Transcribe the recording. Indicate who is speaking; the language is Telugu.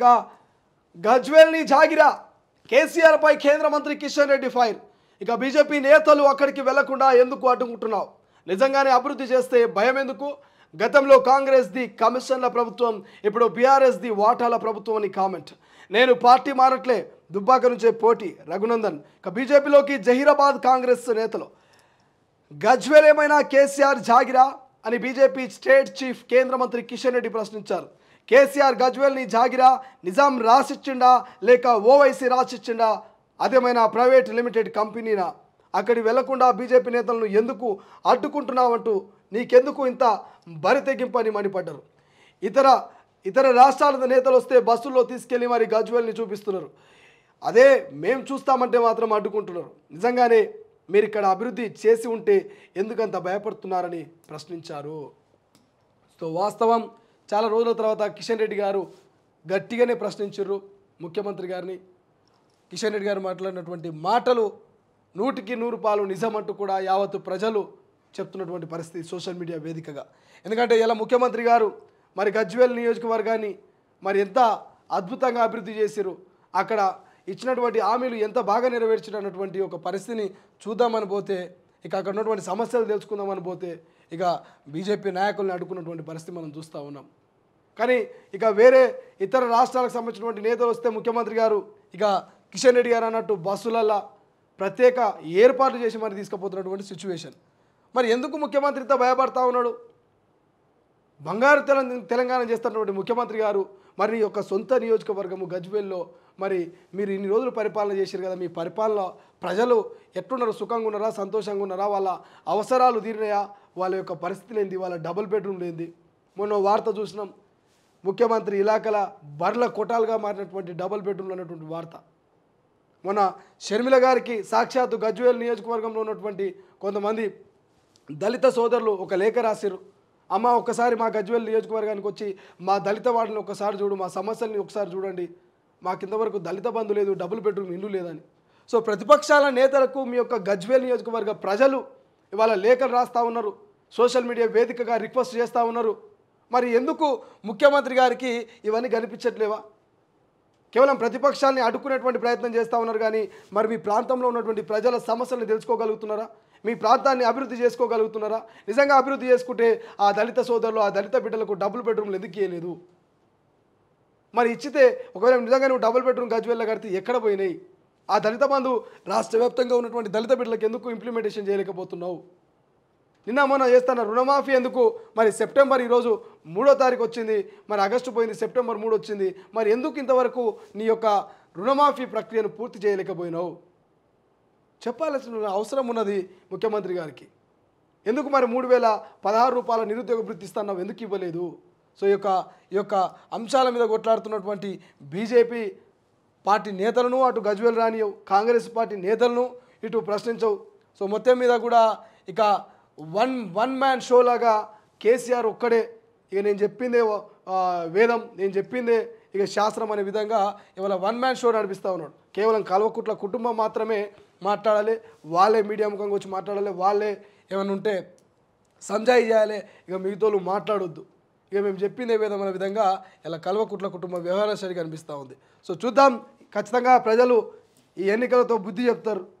Speaker 1: ఇక గజ్వేల్ని జాగిరా కేసీఆర్పై కేంద్ర మంత్రి కిషన్ రెడ్డి ఫైర్ ఇక బీజేపీ నేతలు అక్కడికి వెళ్లకుండా ఎందుకు అడ్డుకుంటున్నావు నిజంగానే అభివృద్ధి చేస్తే భయం ఎందుకు గతంలో కాంగ్రెస్ది కమిషన్ల ప్రభుత్వం ఇప్పుడు బీఆర్ఎస్ది వాటాల ప్రభుత్వం అని కామెంట్ నేను పార్టీ మారట్లే దుబ్బాక నుంచే పోటీ రఘునందన్ ఇక బీజేపీలోకి జహీరాబాద్ కాంగ్రెస్ నేతలు గజ్వేల్ ఏమైనా కేసీఆర్ జాగిరా అని బీజేపీ స్టేట్ చీఫ్ కేంద్ర మంత్రి కిషన్ రెడ్డి ప్రశ్నించారు కేసీఆర్ గజ్వేల్ని జాగిరా నిజాం రాసిచ్చిండా లేక ఓవైసీ రాసిచ్చిండా అదేమైనా ప్రైవేట్ లిమిటెడ్ కంపెనీనా అక్కడికి వెళ్లకుండా బీజేపీ నేతలను ఎందుకు అడ్డుకుంటున్నావంటూ నీకెందుకు ఇంత అని మణిపడ్డారు ఇతర ఇతర రాష్ట్రాల నేతలు వస్తే బస్సుల్లో తీసుకెళ్ళి మరి గజ్వేల్ని చూపిస్తున్నారు అదే మేము చూస్తామంటే మాత్రం అడ్డుకుంటున్నారు నిజంగానే మీరు ఇక్కడ అభివృద్ధి చేసి ఉంటే ఎందుకంత భయపడుతున్నారని ప్రశ్నించారు సో వాస్తవం చాలా రోజుల తర్వాత కిషన్ రెడ్డి గారు గట్టిగానే ప్రశ్నించారు ముఖ్యమంత్రి గారిని కిషన్ రెడ్డి గారు మాట్లాడినటువంటి మాటలు నూటికి నూరు పాలు నిజం అంటూ కూడా యావత్తు ప్రజలు చెప్తున్నటువంటి పరిస్థితి సోషల్ మీడియా వేదికగా ఎందుకంటే ఇలా ముఖ్యమంత్రి గారు మరి గజ్వేల్ నియోజకవర్గాన్ని మరి ఎంత అద్భుతంగా అభివృద్ధి చేశారు అక్కడ ఇచ్చినటువంటి హామీలు ఎంత బాగా నెరవేర్చినటువంటి ఒక పరిస్థితిని చూద్దామని పోతే ఇక అక్కడ ఉన్నటువంటి సమస్యలు తెలుసుకుందామని పోతే ఇక బీజేపీ నాయకులను అడుగున్నటువంటి పరిస్థితి మనం చూస్తూ ఉన్నాం కానీ ఇక వేరే ఇతర రాష్ట్రాలకు సంబంధించినటువంటి నేతలు వస్తే ముఖ్యమంత్రి గారు ఇక కిషన్ రెడ్డి గారు అన్నట్టు బస్సులలో ప్రత్యేక ఏర్పాట్లు చేసి మరి తీసుకుపోతున్నటువంటి సిచ్యువేషన్ మరి ఎందుకు ముఖ్యమంత్రితో భయపడతా ఉన్నాడు బంగారు తెలంగాణ చేస్తున్నటువంటి ముఖ్యమంత్రి గారు మరి యొక్క సొంత నియోజకవర్గము గజ్వేల్లో మరి మీరు ఇన్ని రోజులు పరిపాలన చేశారు కదా మీ పరిపాలన ప్రజలు ఎట్లున్నారు సుఖంగా ఉన్నారా సంతోషంగా ఉన్నారా వాళ్ళ అవసరాలు తీరినాయా వాళ్ళ యొక్క పరిస్థితి లేనిది వాళ్ళ డబుల్ బెడ్రూమ్ లేనిది మొన్న వార్త చూసినాం ముఖ్యమంత్రి ఇలాకల బర్ల కొటాలుగా మారినటువంటి డబుల్ బెడ్రూమ్లు అనేటువంటి వార్త మన షర్మిల గారికి సాక్షాత్తు గజ్వేల్ నియోజకవర్గంలో ఉన్నటువంటి కొంతమంది దళిత సోదరులు ఒక లేఖ రాసిరు అమ్మ ఒక్కసారి మా గజ్వేల్ నియోజకవర్గానికి వచ్చి మా దళిత వాడిని ఒకసారి చూడు మా సమస్యల్ని ఒకసారి చూడండి మా కింద వరకు దళిత బంధు లేదు డబుల్ బెడ్రూమ్ ఇల్లు లేదని సో ప్రతిపక్షాల నేతలకు మీ యొక్క గజ్వేల్ నియోజకవర్గ ప్రజలు ఇవాళ లేఖలు రాస్తూ ఉన్నారు సోషల్ మీడియా వేదికగా రిక్వెస్ట్ చేస్తూ ఉన్నారు మరి ఎందుకు ముఖ్యమంత్రి గారికి ఇవన్నీ కనిపించట్లేవా కేవలం ప్రతిపక్షాన్ని అడ్డుకునేటువంటి ప్రయత్నం చేస్తూ ఉన్నారు కానీ మరి మీ ప్రాంతంలో ఉన్నటువంటి ప్రజల సమస్యలను తెలుసుకోగలుగుతున్నారా మీ ప్రాంతాన్ని అభివృద్ధి చేసుకోగలుగుతున్నారా నిజంగా అభివృద్ధి చేసుకుంటే ఆ దళిత సోదరులు ఆ దళిత బిడ్డలకు డబుల్ బెడ్రూమ్లు ఎందుకు ఇవ్వలేదు మరి ఇచ్చితే ఒకవేళ నిజంగా నువ్వు డబుల్ బెడ్రూమ్ గజ్వేల్లో కడితే ఎక్కడ పోయినాయి ఆ దళిత బంధు రాష్ట్ర వ్యాప్తంగా ఉన్నటువంటి దళిత బిడ్డలకు ఎందుకు ఇంప్లిమెంటేషన్ చేయలేకపోతున్నావు నిన్న మొన్న చేస్తున్న రుణమాఫీ ఎందుకు మరి సెప్టెంబర్ ఈరోజు మూడో తారీఖు వచ్చింది మరి ఆగస్టు పోయింది సెప్టెంబర్ మూడు వచ్చింది మరి ఎందుకు ఇంతవరకు నీ యొక్క రుణమాఫీ ప్రక్రియను పూర్తి చేయలేకపోయినావు చెప్పాల్సిన అవసరం ఉన్నది ముఖ్యమంత్రి గారికి ఎందుకు మరి మూడు వేల పదహారు రూపాయల నిరుద్యోగ వృత్తి ఇస్తున్నావు ఎందుకు ఇవ్వలేదు సో ఈ యొక్క ఈ యొక్క అంశాల మీద కొట్లాడుతున్నటువంటి బీజేపీ పార్టీ నేతలను అటు గజ్వేల్ రానియవు కాంగ్రెస్ పార్టీ నేతలను ఇటు ప్రశ్నించవు సో మొత్తం మీద కూడా ఇక వన్ వన్ మ్యాన్ షో లాగా కేసీఆర్ ఒక్కడే ఇక నేను చెప్పిందే వేదం నేను చెప్పిందే ఇక శాస్త్రం అనే విధంగా ఇవాళ వన్ మ్యాన్ షో నడిపిస్తూ ఉన్నాడు కేవలం కల్వకుట్ల కుటుంబం మాత్రమే మాట్లాడాలి వాళ్ళే మీడియా ముఖంగా వచ్చి మాట్లాడాలి వాళ్ళే ఏమైనా ఉంటే సంజాయి చేయాలి ఇక మిగతా మాట్లాడొద్దు ఇక మేము చెప్పిందే వేదం అనే విధంగా ఇలా కల్వకుట్ల కుటుంబ వ్యవహార శైలి కనిపిస్తూ ఉంది సో చూద్దాం ఖచ్చితంగా ప్రజలు ఈ ఎన్నికలతో బుద్ధి చెప్తారు